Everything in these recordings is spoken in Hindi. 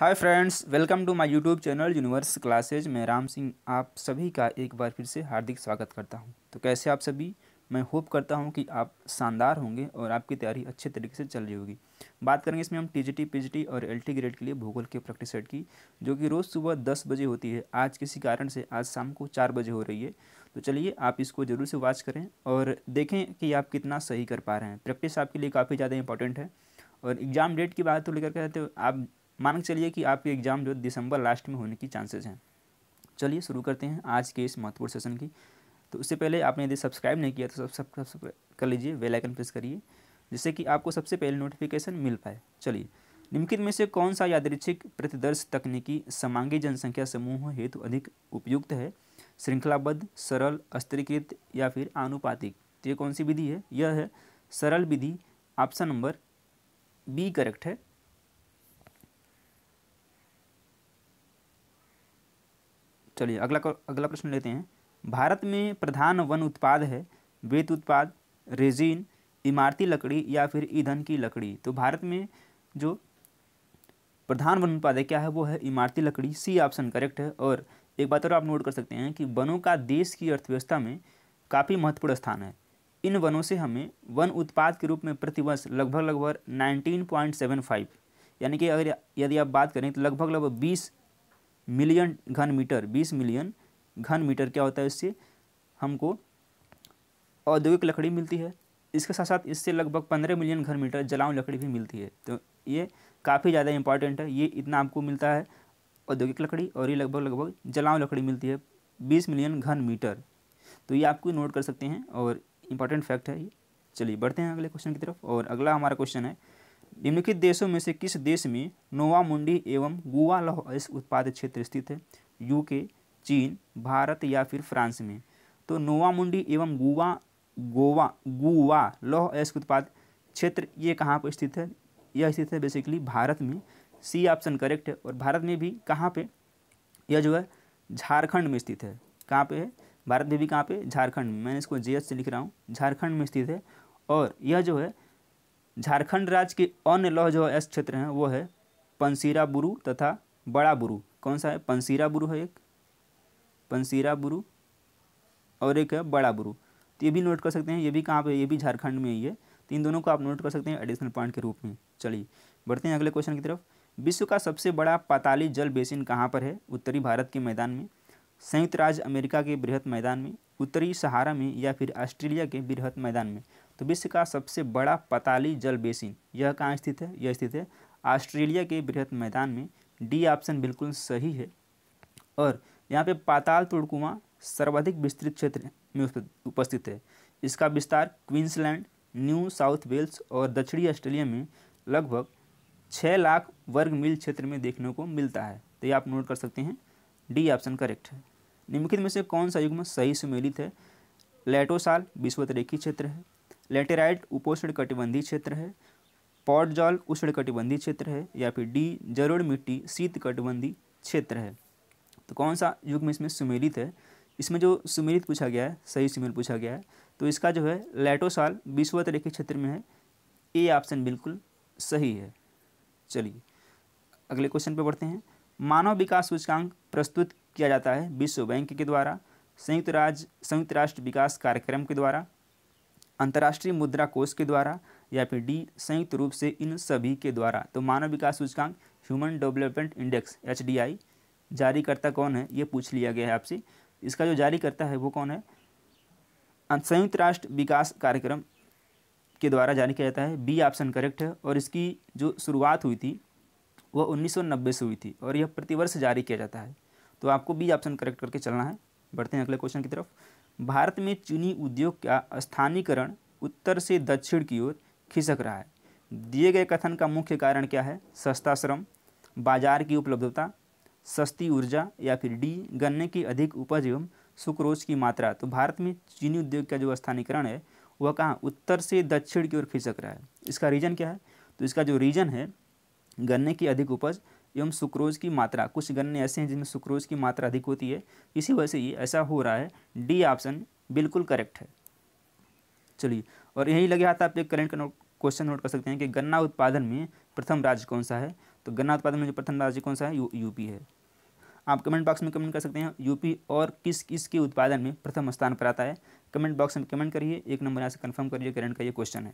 hi friends welcome to my YouTube channel universe classes मैं राम सिंह आप सभी का एक बार फिर से हार्दिक स्वागत करता हूं तो कैसे आप सभी मैं होप करता हूं कि आप शानदार होंगे और आपकी तैयारी अच्छे तरीके से चल रही होगी बात करेंगे इसमें हम टीजीटी पीजीटी और एलटी ग्रेड के लिए भूगोल के प्रैक्टिस सेट की जो कि रोज़ सुबह दस बजे होती है आज किसी कारण से आज शाम को चार बजे हो रही है तो चलिए आप इसको ज़रूर से वॉच करें और देखें कि आप कितना सही कर पा रहे हैं प्रैक्टिस आपके लिए काफ़ी ज़्यादा इंपॉर्टेंट है और एग्ज़ाम डेट की बात तो लेकर कहते हो आप मान के चलिए कि आपके एग्ज़ाम जो दिसंबर लास्ट में होने की चांसेस हैं चलिए शुरू करते हैं आज के इस महत्वपूर्ण सेशन की तो उससे पहले आपने यदि सब्सक्राइब नहीं किया तो सब सब, कर लीजिए बेल आइकन प्रेस करिए जिससे कि आपको सबसे पहले नोटिफिकेशन मिल पाए चलिए निम्नलिखित में से कौन सा यादृच्छिक प्रतिदर्श तकनीकी समांगी जनसंख्या समूह हेतु अधिक उपयुक्त है श्रृंखलाबद्ध सरल स्तरीकृत या फिर आनुपातिक तो ये कौन सी विधि है यह है सरल विधि ऑप्शन नंबर बी करेक्ट है चलिए अगला अगला प्रश्न लेते हैं भारत में प्रधान वन उत्पाद है वेत उत्पाद रेजिन इमारती लकड़ी या फिर ईंधन की लकड़ी तो भारत में जो प्रधान वन उत्पाद है क्या है वो है इमारती लकड़ी सी ऑप्शन करेक्ट है और एक बात और आप नोट कर सकते हैं कि वनों का देश की अर्थव्यवस्था में काफ़ी महत्वपूर्ण स्थान है इन वनों से हमें वन उत्पाद के रूप में प्रतिवर्ष लगभग लगभग नाइनटीन यानी कि अगर यदि आप बात करें तो लगभग लगभग बीस मिलियन घन मीटर बीस मिलियन घन मीटर क्या होता है इससे हमको औद्योगिक लकड़ी मिलती है इसके साथ साथ इससे लगभग पंद्रह मिलियन घन मीटर जलाऊ लकड़ी भी मिलती है तो ये काफ़ी ज़्यादा इंपॉर्टेंट है ये इतना आपको मिलता है औद्योगिक लकड़ी और ये लगभग लगभग जलाऊ लकड़ी मिलती है बीस मिलियन घन मीटर तो ये आपको नोट कर सकते हैं और इम्पॉर्टेंट फैक्ट है ये चलिए बढ़ते हैं अगले क्वेश्चन की तरफ और अगला हमारा क्वेश्चन है निम्नलिखित देशों में से किस देश में नोवा मुंडी एवं गुआ अयस्क उत्पादक क्षेत्र स्थित है यूके चीन भारत या फिर फ्रांस में तो नोवा मुंडी एवं गुआ गोवा गुआ लौह अयस्क उत्पाद क्षेत्र ये कहाँ पर स्थित है यह स्थित है बेसिकली भारत में सी ऑप्शन करेक्ट है और भारत में भी कहाँ पर यह जो है झारखंड में स्थित है कहाँ पर है भारत में भी कहाँ पर झारखंड में मैंने इसको जे से लिख रहा हूँ झारखंड में स्थित है और यह जो है झारखंड राज्य के अन्य लौह जो एस क्षेत्र हैं वो है पंसीरा बुरु तथा बड़ा बुरु कौन सा है पंसीरा बुरु है एक पंसीरा बुरु और एक है बड़ा बुरु तो ये भी नोट कर सकते हैं ये भी कहाँ पे ये भी झारखंड में ही है तो इन दोनों को आप नोट कर सकते हैं एडिशनल पॉइंट के रूप में चलिए बढ़ते हैं अगले क्वेश्चन की तरफ विश्व का सबसे बड़ा पाताली जल बेसिन कहाँ पर है उत्तरी भारत के मैदान में संयुक्त राज्य अमेरिका के बृहत मैदान में उत्तरी सहारा में या फिर ऑस्ट्रेलिया के बृहत मैदान में तो विश्व का सबसे बड़ा पताली जल बेसिन यह कहाँ स्थित है यह स्थित है ऑस्ट्रेलिया के बृहद मैदान में डी ऑप्शन बिल्कुल सही है और यहाँ पे पाताल तुड़कुमा सर्वाधिक विस्तृत क्षेत्र में उपस्थित है इसका विस्तार क्वींसलैंड न्यू साउथ वेल्स और दक्षिणी ऑस्ट्रेलिया में लगभग छः लाख वर्ग मील क्षेत्र में देखने को मिलता है तो ये आप नोट कर सकते हैं डी ऑप्शन करेक्ट है निम्नलिखित में से कौन सा युग्म सही सुमेलित है लेटोसाल विश्व तरीकी क्षेत्र है लेटेराइट उपोष्ण कटिबंधी क्षेत्र है पॉट जॉल उष्ण कटिबंधी क्षेत्र है या फिर डी जरूर मिट्टी शीत कटिबंधी क्षेत्र है तो कौन सा युग में इसमें सुमेलित है इसमें जो सुमेलित पूछा गया है सही सुमेल पूछा गया है तो इसका जो है लेटोसाल विश्वत रेखी क्षेत्र में है ए ऑप्शन बिल्कुल सही है चलिए अगले क्वेश्चन पर बढ़ते हैं मानव विकास सूचकांक प्रस्तुत किया जाता है विश्व बैंक के द्वारा संयुक्त राज्य संयुक्त राष्ट्र विकास कार्यक्रम के द्वारा अंतर्राष्ट्रीय मुद्रा कोष के द्वारा या फिर डी संयुक्त रूप से इन सभी के द्वारा तो मानव विकास सूचकांक ह्यूमन डेवलपमेंट इंडेक्स एच जारीकर्ता कौन है ये पूछ लिया गया है आपसे इसका जो जारी करता है वो कौन है अं, संयुक्त राष्ट्र विकास कार्यक्रम के द्वारा जारी किया जाता है बी ऑप्शन करेक्ट है और इसकी जो शुरुआत हुई थी वह 1990 से हुई थी और यह प्रतिवर्ष जारी किया जाता है तो आपको बी ऑप्शन करेक्ट करके चलना है बढ़ते हैं अगले क्वेश्चन की तरफ भारत में चीनी उद्योग का स्थानीकरण उत्तर से दक्षिण की ओर खिसक रहा है दिए गए कथन का मुख्य कारण क्या है सस्ता श्रम बाजार की उपलब्धता सस्ती ऊर्जा या फिर डी गन्ने की अधिक उपज एवं सुक्रोज की मात्रा तो भारत में चीनी उद्योग का जो स्थानीकरण है वह कहाँ उत्तर से दक्षिण की ओर खिसक रहा है इसका रीज़न क्या है तो इसका जो रीज़न है गन्ने की अधिक उपज एवं सुक्रोज की मात्रा कुछ गन्ने ऐसे हैं जिनमें सुक्रोज की मात्रा अधिक होती है इसी वजह से ये ऐसा हो रहा है डी ऑप्शन बिल्कुल करेक्ट है चलिए और यही लगे हाथ आप एक करेंट का क्वेश्चन नोट कर सकते हैं कि गन्ना उत्पादन में प्रथम राज्य कौन सा है तो गन्ना उत्पादन में जो प्रथम राज्य कौन सा है यू, यूपी है आप कमेंट बॉक्स में कमेंट कर सकते हैं यूपी और किस किस के उत्पादन में प्रथम स्थान पर आता है कमेंट बॉक्स में कमेंट करिए एक नंबर यहाँ से कन्फर्म करिए करेंट का ये क्वेश्चन है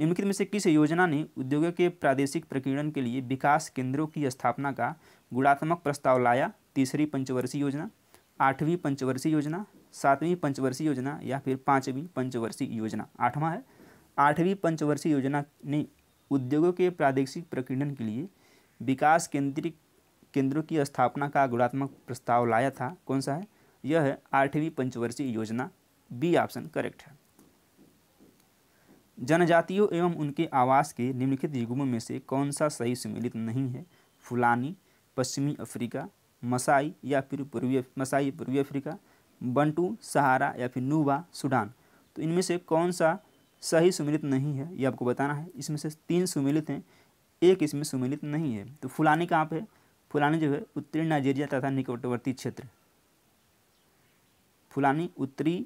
निम्नलिखित में से किस योजना ने उद्योगों के प्रादेशिक प्रकीर्णन के लिए विकास केंद्रों की स्थापना का गुणात्मक प्रस्ताव लाया तीसरी पंचवर्षीय योजना आठवीं पंचवर्षीय योजना सातवीं पंचवर्षीय योजना या फिर पाँचवीं पंचवर्षीय योजना आठवां है आठवीं पंचवर्षीय योजना ने उद्योगों के प्रादेशिक प्रकीर्णन के लिए विकास केंद्रित केंद्रों की स्थापना का गुणात्मक प्रस्ताव लाया था कौन सा है यह है आठवीं पंचवर्षीय योजना बी ऑप्शन करेक्ट है जनजातियों एवं उनके आवास के निम्नलिखित युगमों में से कौन सा सही सम्मिलित नहीं है फुलानी पश्चिमी अफ्रीका मसाई या फिर पूर्वी मसाई पूर्वी अफ्रीका बंटू सहारा या फिर नूबा सूडान तो इनमें से कौन सा सही सुमिलित नहीं है ये आपको बताना है इसमें से तीन सुमिलित हैं एक इसमें सुमिलित नहीं है तो फुलानी कहाँ पे फुलानी जो है उत्तरी नाइजीरिया तथा निकटवर्ती क्षेत्र फुलानी उत्तरी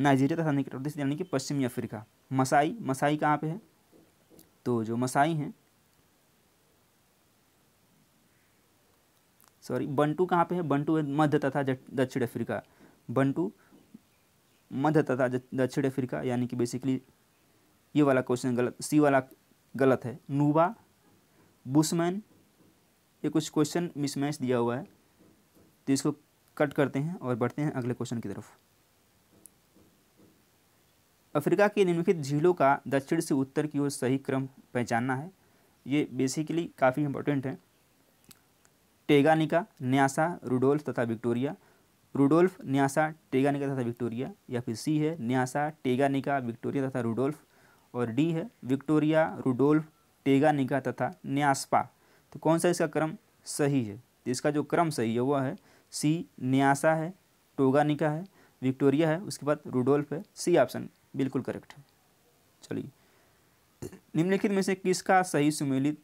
नाइजीरिया तथा निकट प्रदेश यानी कि पश्चिमी अफ्रीका मसाई मसाई कहाँ पे है तो जो मसाई हैं सॉरी बंटू कहाँ पे है बंटू मध्य तथा दक्षिण अफ्रीका बंटू मध्य तथा दक्षिण अफ्रीका यानी कि बेसिकली ये वाला क्वेश्चन गलत सी वाला गलत है नूबा बुशमैन ये कुछ क्वेश्चन मिसमैच दिया हुआ है तो इसको कट करते हैं और बढ़ते हैं अगले क्वेश्चन की तरफ अफ्रीका की निम्नलिखित झीलों का दक्षिण से उत्तर की ओर सही क्रम पहचानना है ये बेसिकली काफ़ी इंपॉर्टेंट है टेगानिका न्यासा रूडोल्फ तथा विक्टोरिया रूडोल्फ न्यासा टेगानिका तथा विक्टोरिया या फिर सी है न्यासा टेगानिका विक्टोरिया तथा रूडोल्फ और डी है विक्टोरिया रूडोल्फ टेगानिका तथा न्यास्पा तो कौन सा इसका क्रम सही है तो इसका जो क्रम सही है वह है सी न्यासा है टोगानिका है विक्टोरिया है उसके बाद रूडोल्फ है सी ऑप्शन बिल्कुल करेक्ट है चलिए निम्नलिखित में से किसका सही सुमेलित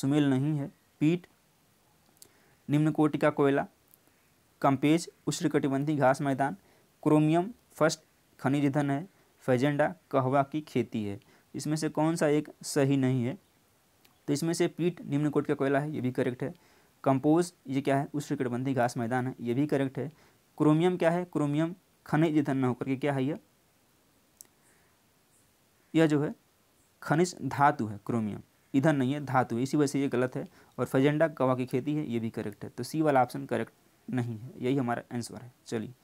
सुमेल नहीं है पीट निम्न कोटि का कोयला कंपेज कटिबंधी घास मैदान क्रोमियम फर्स्ट खनिज धन है फेजेंडा कहवा की खेती है इसमें से कौन सा एक सही नहीं है तो इसमें से पीट निम्न कोट का कोयला है ये भी करेक्ट है कंपोज ये क्या है उष्णकटिबंधी घास मैदान है ये भी करेक्ट है क्रोमियम क्या है क्रोमियम खनिज धन न होकर के क्या है यह यह जो है खनिज धातु है क्रोमियम ईंधन नहीं है धातु है इसी वजह से ये गलत है और फजेंडा कवा की खेती है ये भी करेक्ट है तो सी वाला ऑप्शन करेक्ट नहीं है यही हमारा आंसर है चलिए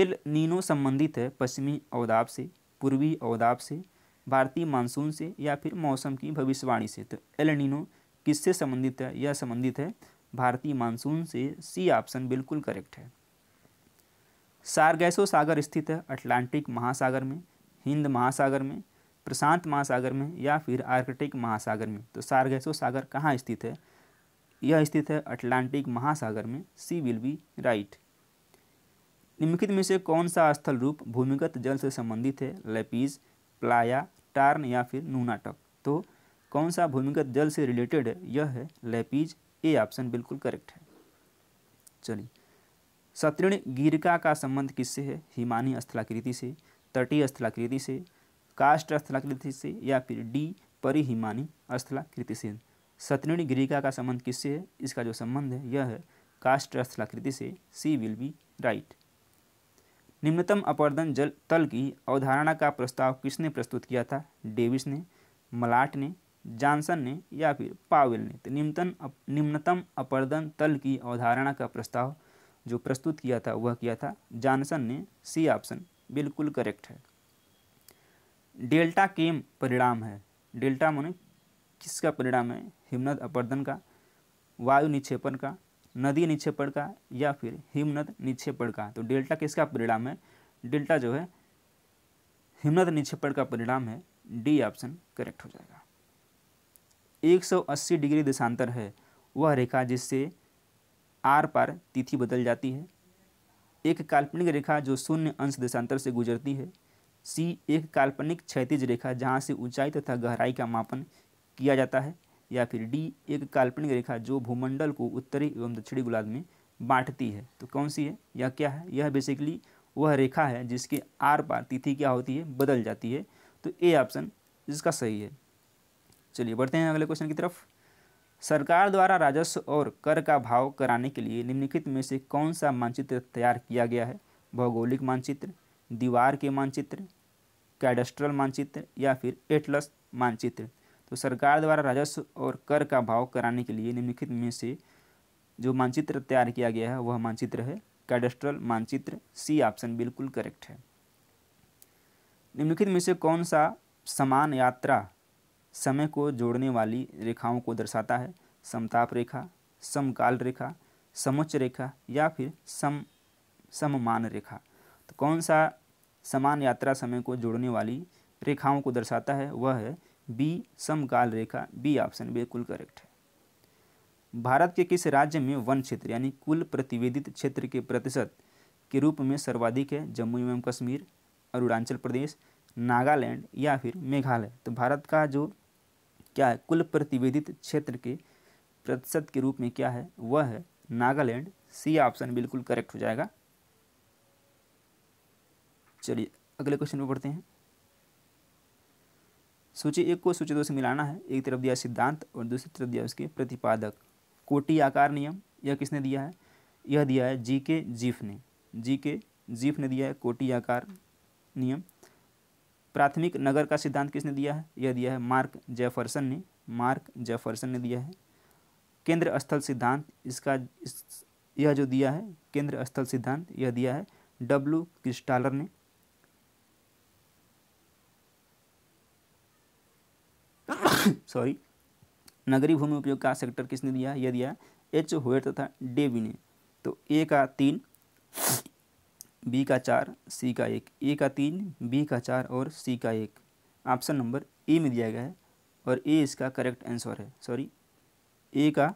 एल नीनो संबंधित है पश्चिमी अवदाब से पूर्वी अवदाब से भारतीय मानसून से या फिर मौसम की भविष्यवाणी से तो एल नीनो किससे संबंधित है यह संबंधित है भारतीय मानसून से सी ऑप्शन बिल्कुल करेक्ट है सारगैसो सागर स्थित है अटलांटिक महासागर में हिंद महासागर में प्रशांत महासागर में या फिर आर्कटिक महासागर में तो सार्गेसो सागर कहाँ स्थित है यह स्थित है अटलांटिक महासागर में सी विल बी राइट निम्नलिखित में से कौन सा स्थल रूप भूमिगत जल से संबंधित है लेपीज प्लाया टार्न या फिर नूनाटक तो कौन सा भूमिगत जल से रिलेटेड है यह है लेपीज ए ऑप्शन बिल्कुल करेक्ट है चलिए सतृण गिरका का संबंध किससे है हिमानी स्थलाकृति से तटीय स्थलाकृति से काष्ट स्थलाकृति से या फिर डी परिहिमानी स्थलाकृति से सतनिणी गृहिका का संबंध किससे है इसका जो संबंध है यह है काष्ट स्थलाकृति से सी विल बी राइट निम्नतम अपर्दन जल तल की अवधारणा का प्रस्ताव किसने प्रस्तुत किया था डेविस ने मलाट ने जॉनसन ने या फिर पावेल ने तो निम्नतम अप, निम्नतम अपर्दन तल की अवधारणा का प्रस्ताव जो प्रस्तुत किया था वह किया था जॉनसन ने सी ऑप्शन बिल्कुल करेक्ट है डेल्टा केम परिणाम है डेल्टा मोने किसका परिणाम है हिमनद अपर्दन का वायु निक्षेपण का नदी निक्षेपण का या फिर हिमनद निक्षेपण का तो डेल्टा किसका परिणाम है डेल्टा जो है हिमनद निक्षेपण का परिणाम है डी ऑप्शन करेक्ट हो जाएगा 180 डिग्री देशांतर है वह रेखा जिससे आर पार तिथि बदल जाती है एक काल्पनिक रेखा जो शून्य अंश देशांतर से गुजरती है सी एक काल्पनिक क्षैतिज रेखा जहाँ से ऊंचाई तथा गहराई का मापन किया जाता है या फिर डी एक काल्पनिक रेखा जो भूमंडल को उत्तरी एवं दक्षिणी गोलार्ध में बांटती है तो कौन सी है या क्या है यह बेसिकली वह रेखा है जिसके आर पार तिथि क्या होती है बदल जाती है तो ए ऑप्शन इसका सही है चलिए बढ़ते हैं अगले क्वेश्चन की तरफ सरकार द्वारा राजस्व और कर का भाव कराने के लिए निम्नलिखित में से कौन सा मानचित्र तैयार किया गया है भौगोलिक मानचित्र दीवार के मानचित्र कैडस्ट्रल मानचित्र या फिर एटलस मानचित्र तो सरकार द्वारा राजस्व और कर का भाव कराने के लिए निम्नलिखित में से जो मानचित्र तैयार किया गया है वह मानचित्र है कैडस्ट्रल मानचित्र सी ऑप्शन बिल्कुल करेक्ट है निम्नलिखित में से कौन सा समान यात्रा समय को जोड़ने वाली रेखाओं को दर्शाता है समताप रेखा समकाल रेखा समुच्च रेखा या फिर सम सममान रेखा तो कौन सा समान यात्रा समय को जोड़ने वाली रेखाओं को दर्शाता है वह है बी समकाल रेखा बी ऑप्शन बिल्कुल करेक्ट है भारत के किस राज्य में वन क्षेत्र यानी कुल प्रतिवेदित क्षेत्र के प्रतिशत के रूप में सर्वाधिक है जम्मू एवं कश्मीर अरुणाचल प्रदेश नागालैंड या फिर मेघालय तो भारत का जो क्या है कुल प्रतिवेदित क्षेत्र के प्रतिशत के रूप में क्या है वह है नागालैंड सी ऑप्शन बिल्कुल करेक्ट हो जाएगा चलिए अगले क्वेश्चन पर पढ़ते हैं सूची एक को सूची दो से मिलाना है एक तरफ दिया सिद्धांत और दूसरी तरफ दिया उसके प्रतिपादक कोटी आकार नियम यह किसने दिया है यह दिया है जी के जीफ ने जी के जीफ ने दिया है कोटी आकार नियम प्राथमिक नगर का सिद्धांत किसने दिया है यह दिया है मार्क जेफरसन ने मार्क जेफरसन ने दिया है केंद्र स्थल सिद्धांत इसका इस, यह जो दिया है केंद्र स्थल सिद्धांत यह दिया है डब्ल्यू क्रिस्टालर ने सॉरी नगरी भूमि उपयोग का सेक्टर किसने दिया है यह दिया है एच होयर तथा डेवी ने तो ए का तीन बी का चार सी का एक ए का तीन बी का चार और सी का एक ऑप्शन नंबर ए में दिया गया है और ए इसका करेक्ट आंसर है सॉरी ए का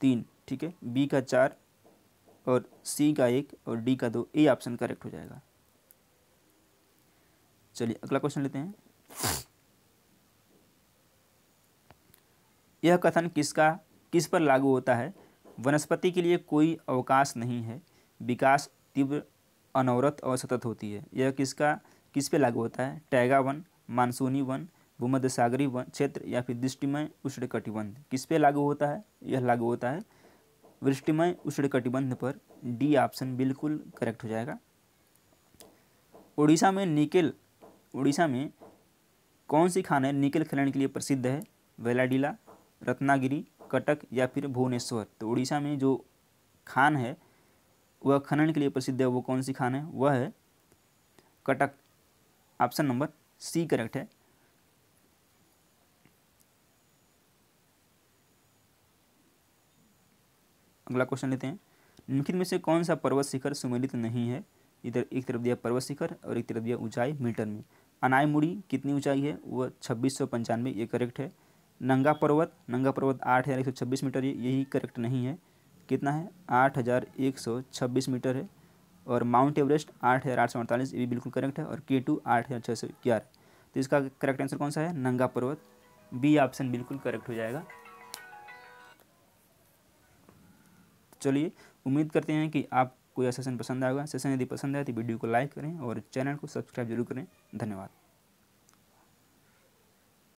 तीन ठीक है बी का चार और सी का एक और डी का दो ए ऑप्शन करेक्ट हो जाएगा चलिए अगला क्वेश्चन लेते हैं यह कथन किसका किस पर लागू होता है वनस्पति के लिए कोई अवकाश नहीं है विकास तीव्र अनवरत और सतत होती है यह किसका किस पे लागू होता है टैगा वन मानसूनी वन भूमध्य सागरी वन क्षेत्र या फिर दृष्टिमय कटिबंध किस पे लागू होता है यह लागू होता है वृष्टिमय उष्ण कटिबंध पर डी ऑप्शन बिल्कुल करेक्ट हो जाएगा उड़ीसा में निकेल उड़ीसा में कौन सी खान निकेल खिलाने के लिए प्रसिद्ध है वेलाडीला रत्नागिरी कटक या फिर भुवनेश्वर तो उड़ीसा में जो खान है वह खनन के लिए प्रसिद्ध है वो कौन सी खान है वह है Cuttack option number C correct है अगला क्वेश्चन लेते हैं निम्नलिखित में से कौन सा पर्वत शिखर सुमेलित नहीं है इधर एक तरफ दिया पर्वत शिखर और एक तरफ दिया ऊंचाई मीटर में अनाई मुड़ी कितनी ऊंचाई है वह छब्बीस सौ पंचानवे ये करेक्ट है नंगा पर्वत नंगा पर्वत आठ हज़ार एक सौ छब्बीस मीटर यही करेक्ट नहीं है कितना है आठ हज़ार एक सौ छब्बीस मीटर है और माउंट एवरेस्ट आठ हज़ार आठ सौ अड़तालीस ये भी बिल्कुल करेक्ट है और के टू आठ हज़ार छः सौ ग्यारह तो इसका करेक्ट आंसर कौन सा है नंगा पर्वत बी ऑप्शन बिल्कुल करेक्ट हो जाएगा चलिए उम्मीद करते हैं कि आपको यह सेशन पसंद आएगा सेशन यदि पसंद आए तो वीडियो को लाइक करें और चैनल को सब्सक्राइब जरूर करें धन्यवाद